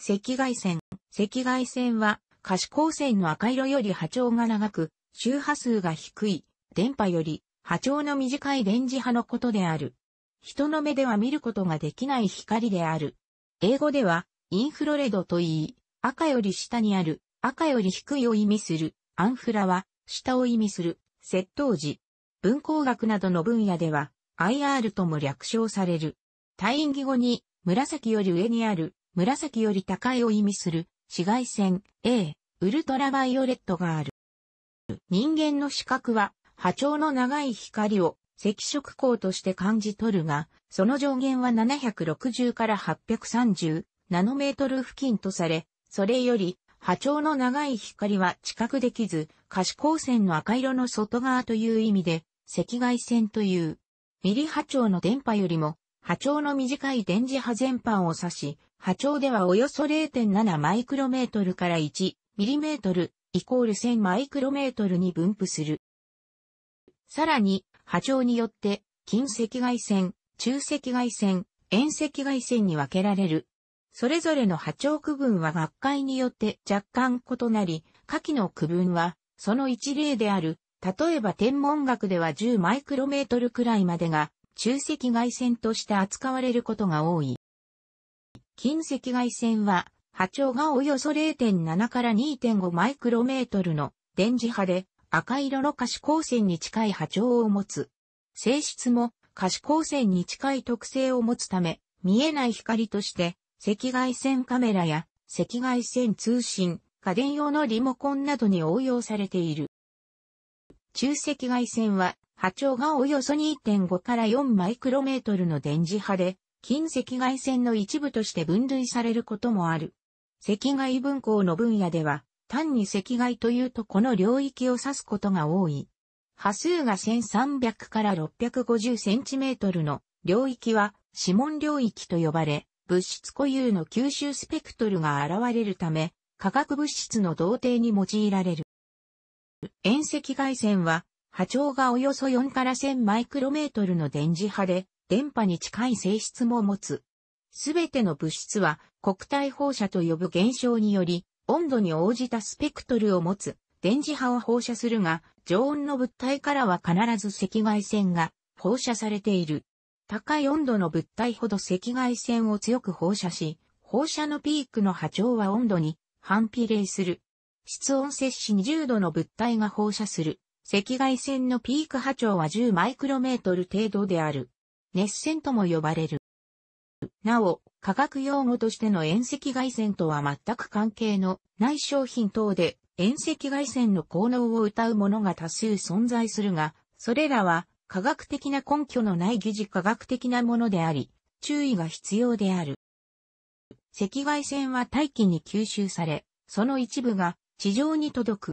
赤外線。赤外線は可視光線の赤色より波長が長く、周波数が低い、電波より波長の短い電磁波のことである。人の目では見ることができない光である。英語では、インフロレドと言い、赤より下にある、赤より低いを意味する、アンフラは、下を意味する、窃盗時。文工学などの分野では、IR とも略称される。院義語に、紫より上にある、紫より高いを意味する紫外線 A、ウルトラバイオレットがある。人間の視覚は波長の長い光を赤色光として感じ取るが、その上限は760から830ナノメートル付近とされ、それより波長の長い光は知覚できず、可視光線の赤色の外側という意味で、赤外線という、ミリ波長の電波よりも波長の短い電磁波全般を指し、波長ではおよそ0.7マイクロメートルから1ミリメートルイコール1000マイクロメートルに分布する。さらに、波長によって、近赤外線、中赤外線、遠赤外線に分けられる。それぞれの波長区分は学会によって若干異なり、下記の区分は、その一例である、例えば天文学では10マイクロメートルくらいまでが、中赤外線として扱われることが多い。近赤外線は、波長がおよそ0.7から2.5マイクロメートルの電磁波で赤色の可視光線に近い波長を持つ。性質も可視光線に近い特性を持つため、見えない光として赤外線カメラや赤外線通信、家電用のリモコンなどに応用されている。中赤外線は波長がおよそ2.5から4マイクロメートルの電磁波で近赤外線の一部として分類されることもある。赤外分光の分野では、単に赤外というとこの領域を指すことが多い。波数が1300から650センチメートルの領域は指紋領域と呼ばれ、物質固有の吸収スペクトルが現れるため、化学物質の同定に用いられる。遠赤外線は波長がおよそ4から1000マイクロメートルの電磁波で、電波に近い性質も持つ。すべての物質は国体放射と呼ぶ現象により、温度に応じたスペクトルを持つ電磁波を放射するが、常温の物体からは必ず赤外線が放射されている。高い温度の物体ほど赤外線を強く放射し、放射のピークの波長は温度に反比例する。室温摂氏20度の物体が放射する赤外線のピーク波長は10マイクロメートル程度である。熱線とも呼ばれる。なお、化学用語としての遠赤外線とは全く関係のない商品等で、遠赤外線の効能を謳うものが多数存在するが、それらは科学的な根拠のない疑似科学的なものであり、注意が必要である。赤外線は大気に吸収され、その一部が地上に届く。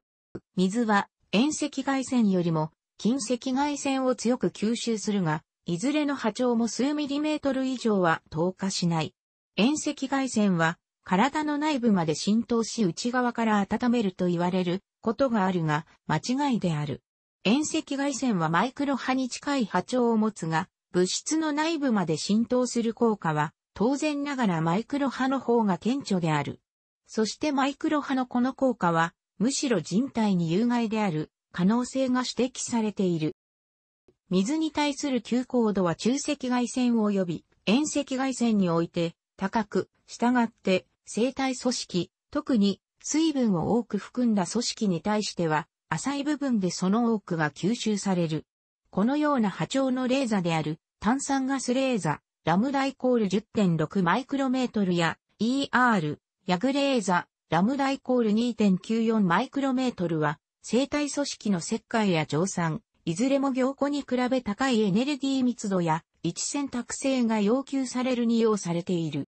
水は遠赤外線よりも近赤外線を強く吸収するが、いずれの波長も数ミリメートル以上は透過しない。遠赤外線は体の内部まで浸透し内側から温めると言われることがあるが間違いである。遠赤外線はマイクロ波に近い波長を持つが、物質の内部まで浸透する効果は当然ながらマイクロ波の方が顕著である。そしてマイクロ波のこの効果はむしろ人体に有害である可能性が指摘されている。水に対する急高度は中赤外線及び遠赤外線において高く、従って生体組織、特に水分を多く含んだ組織に対しては浅い部分でその多くが吸収される。このような波長のレーザである炭酸ガスレーザ、ラムダイコール10.6マイクロメートルや ER、ヤグレーザ、ラムダイコール2.94マイクロメートルは生体組織の石灰や蒸散、いずれも凝固に比べ高いエネルギー密度や位置選択性が要求されるに用されている。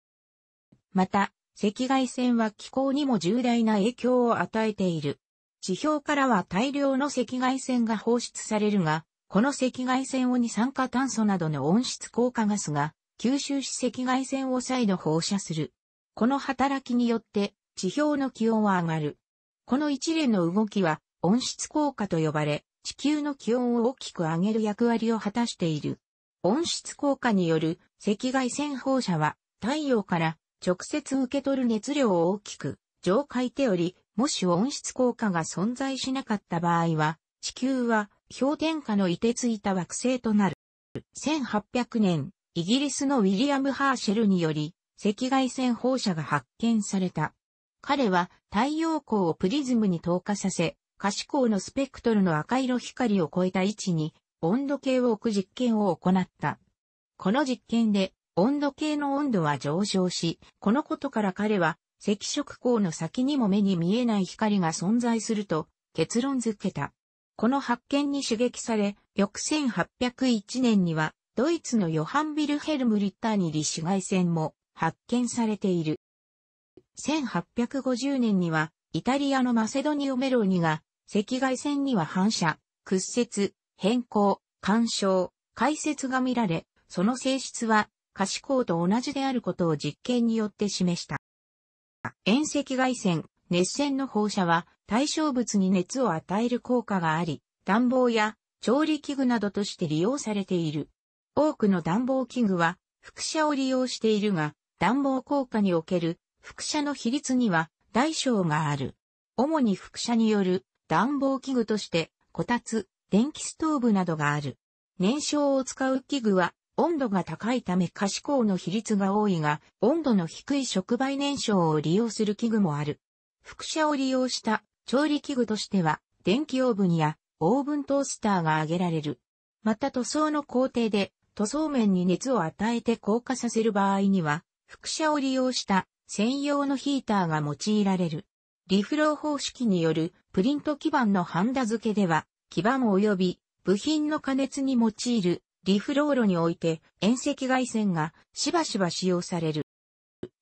また、赤外線は気候にも重大な影響を与えている。地表からは大量の赤外線が放出されるが、この赤外線を二酸化炭素などの温室効果ガスが吸収し赤外線を再度放射する。この働きによって地表の気温は上がる。この一連の動きは温室効果と呼ばれ、地球の気温を大きく上げる役割を果たしている。温室効果による赤外線放射は太陽から直接受け取る熱量を大きく上回っており、もし温室効果が存在しなかった場合は、地球は氷点下の凍てついた惑星となる。1800年、イギリスのウィリアム・ハーシェルにより、赤外線放射が発見された。彼は太陽光をプリズムに透過させ、可視光のスペクトルの赤色光を超えた位置に温度計を置く実験を行った。この実験で温度計の温度は上昇し、このことから彼は赤色光の先にも目に見えない光が存在すると結論づけた。この発見に刺激され、翌1801年にはドイツのヨハン・ビルヘルム・リッターニリ紫外線も発見されている。1850年にはイタリアのマセドニオ・メローニが赤外線には反射、屈折、変更、干渉、解説が見られ、その性質は可視光と同じであることを実験によって示した。遠赤外線、熱線の放射は対象物に熱を与える効果があり、暖房や調理器具などとして利用されている。多くの暖房器具は副射を利用しているが、暖房効果における副射の比率には大小がある。主に副射による暖房器具として、こたつ、電気ストーブなどがある。燃焼を使う器具は、温度が高いため可視光の比率が多いが、温度の低い触媒燃焼を利用する器具もある。副車を利用した調理器具としては、電気オーブンやオーブントースターが挙げられる。また塗装の工程で塗装面に熱を与えて硬化させる場合には、副車を利用した専用のヒーターが用いられる。リフロー方式によるプリント基板のハンダ付けでは、基板及び部品の加熱に用いるリフローロにおいて遠赤外線がしばしば使用される。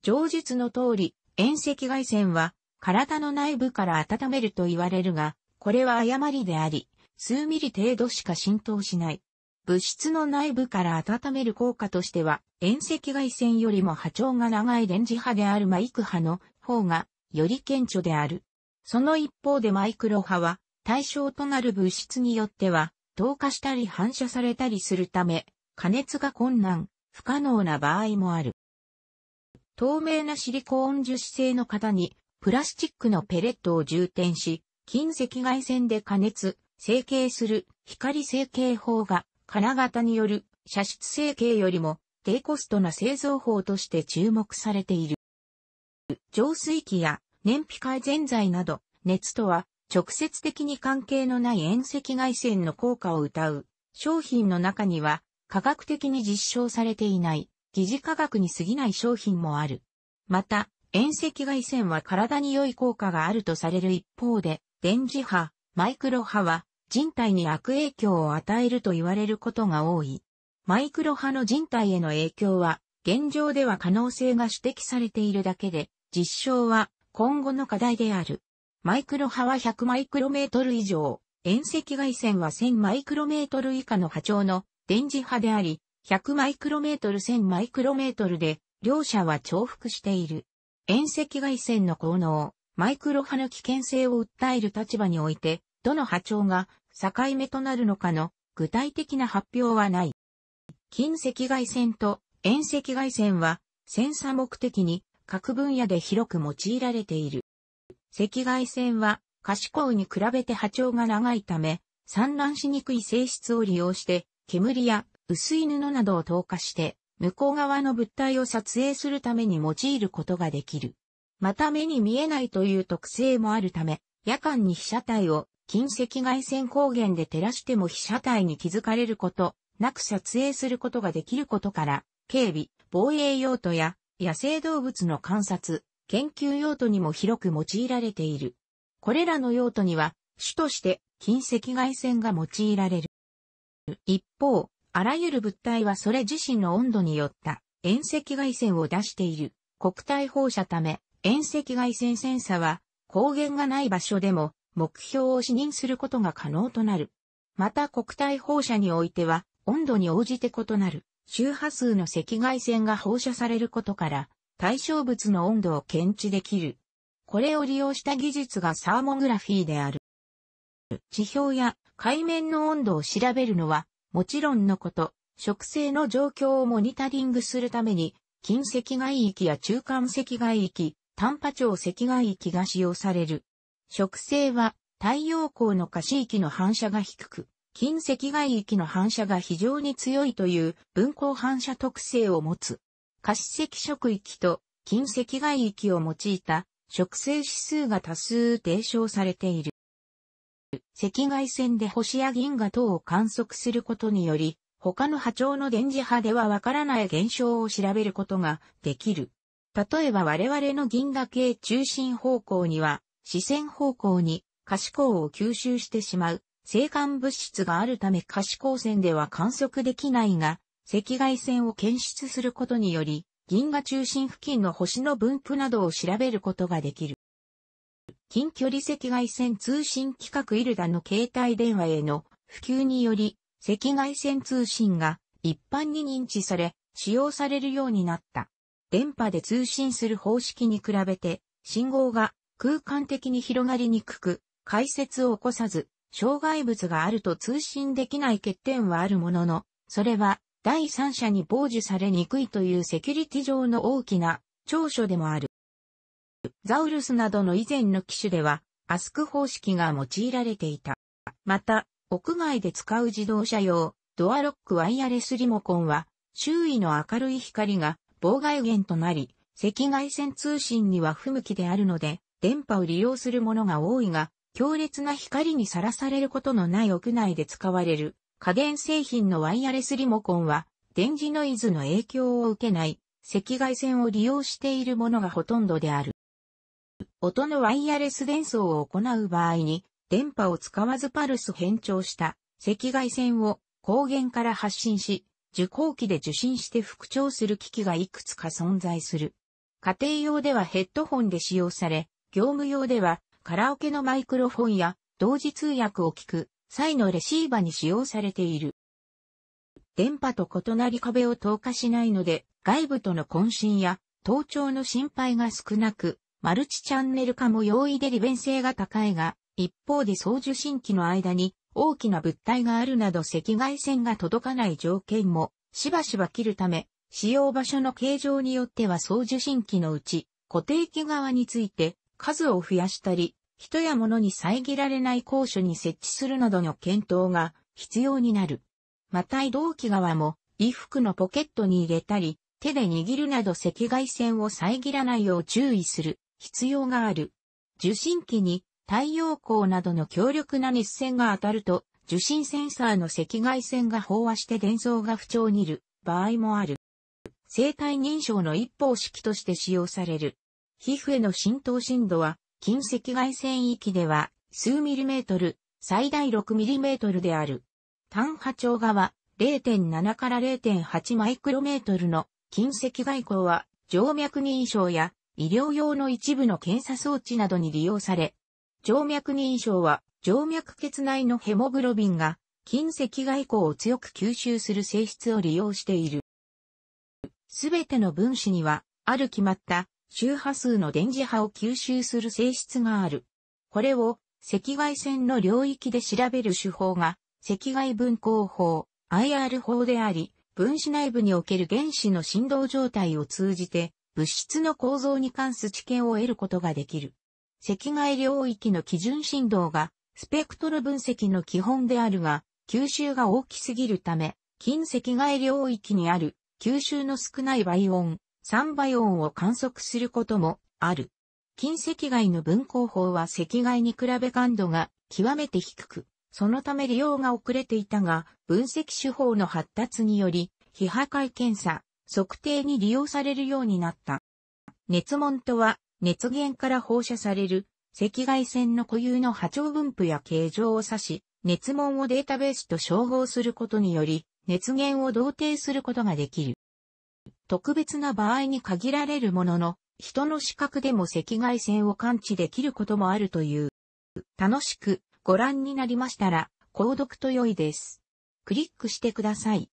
上述の通り、遠赤外線は体の内部から温めると言われるが、これは誤りであり、数ミリ程度しか浸透しない。物質の内部から温める効果としては、遠赤外線よりも波長が長い電磁波であるマイク波の方がより顕著である。その一方でマイクロ波は対象となる物質によっては、透過したり反射されたりするため、加熱が困難、不可能な場合もある。透明なシリコーン樹脂製の型に、プラスチックのペレットを充填し、近赤外線で加熱、成形する光成形法が、金型による射出成形よりも低コストな製造法として注目されている。浄水器や燃費改善剤など、熱とは直接的に関係のない遠赤外線の効果を謳う。商品の中には、科学的に実証されていない、疑似科学に過ぎない商品もある。また、遠赤外線は体に良い効果があるとされる一方で、電磁波、マイクロ波は人体に悪影響を与えると言われることが多い。マイクロ波の人体への影響は、現状では可能性が指摘されているだけで、実証は今後の課題である。マイクロ波は100マイクロメートル以上、遠赤外線は1000マイクロメートル以下の波長の電磁波であり、100マイクロメートル1000マイクロメートルで、両者は重複している。遠赤外線の効能、マイクロ波の危険性を訴える立場において、どの波長が境目となるのかの具体的な発表はない。近赤外線と遠赤外線は、センサ目的に各分野で広く用いられている。赤外線は可視光に比べて波長が長いため、散乱しにくい性質を利用して、煙や薄い布などを透過して、向こう側の物体を撮影するために用いることができる。また目に見えないという特性もあるため、夜間に被写体を近赤外線光源で照らしても被写体に気づかれること、なく撮影することができることから、警備、防衛用途や野生動物の観察、研究用途にも広く用いられている。これらの用途には、種として近赤外線が用いられる。一方、あらゆる物体はそれ自身の温度によった遠赤外線を出している国体放射ため、遠赤外線センサは光源がない場所でも目標を視認することが可能となる。また国体放射においては温度に応じて異なる周波数の赤外線が放射されることから、対象物の温度を検知できる。これを利用した技術がサーモグラフィーである。地表や海面の温度を調べるのは、もちろんのこと、植生の状況をモニタリングするために、近赤外域や中間赤外域、短波長赤外域が使用される。植生は太陽光の可視域の反射が低く、近赤外域の反射が非常に強いという分光反射特性を持つ。可視赤色域と近赤外域を用いた植生指数が多数提唱されている。赤外線で星や銀河等を観測することにより、他の波長の電磁波ではわからない現象を調べることができる。例えば我々の銀河系中心方向には、視線方向に可視光を吸収してしまう生還物質があるため可視光線では観測できないが、赤外線を検出することにより、銀河中心付近の星の分布などを調べることができる。近距離赤外線通信規格イルダの携帯電話への普及により、赤外線通信が一般に認知され、使用されるようになった。電波で通信する方式に比べて、信号が空間的に広がりにくく、解説を起こさず、障害物があると通信できない欠点はあるものの、それは第三者に傍受されにくいというセキュリティ上の大きな長所でもある。ザウルスなどの以前の機種では、アスク方式が用いられていた。また、屋外で使う自動車用、ドアロックワイヤレスリモコンは、周囲の明るい光が妨害源となり、赤外線通信には不向きであるので、電波を利用するものが多いが、強烈な光にさらされることのない屋内で使われる家電製品のワイヤレスリモコンは電磁ノイズの影響を受けない赤外線を利用しているものがほとんどである。音のワイヤレス伝送を行う場合に電波を使わずパルス変調した赤外線を光源から発信し受光器で受信して復調する機器がいくつか存在する。家庭用ではヘッドホンで使用され、業務用ではカラオケのマイクロフォンや同時通訳を聞く際のレシーバに使用されている。電波と異なり壁を透過しないので、外部との渾身や盗聴の心配が少なく、マルチチャンネル化も容易で利便性が高いが、一方で送受信機の間に大きな物体があるなど赤外線が届かない条件もしばしば切るため、使用場所の形状によっては送受信機のうち固定機側について数を増やしたり、人や物に遮られない高所に設置するなどの検討が必要になる。また移動機側も衣服のポケットに入れたり、手で握るなど赤外線を遮らないよう注意する必要がある。受信機に太陽光などの強力な熱線が当たると受信センサーの赤外線が飽和して伝送が不調にいる場合もある。生体認証の一方式として使用される。皮膚への浸透深度は、近赤外線域では数ミリメートル、最大6ミリメートルである。単波長側0.7から0.8マイクロメートルの近赤外光は、静脈認証や医療用の一部の検査装置などに利用され、静脈認証は静脈血内のヘモグロビンが近赤外光を強く吸収する性質を利用している。すべての分子には、ある決まった周波数の電磁波を吸収する性質がある。これを赤外線の領域で調べる手法が赤外分光法 IR 法であり、分子内部における原子の振動状態を通じて物質の構造に関す知見を得ることができる。赤外領域の基準振動がスペクトル分析の基本であるが、吸収が大きすぎるため、近赤外領域にある吸収の少ない倍音、サイオ音を観測することもある。近赤外の分光法は赤外に比べ感度が極めて低く、そのため利用が遅れていたが、分析手法の発達により、非破壊検査、測定に利用されるようになった。熱門とは、熱源から放射される赤外線の固有の波長分布や形状を指し、熱門をデータベースと照合することにより、熱源を同定することができる。特別な場合に限られるものの、人の視覚でも赤外線を感知できることもあるという。楽しくご覧になりましたら、購読と良いです。クリックしてください。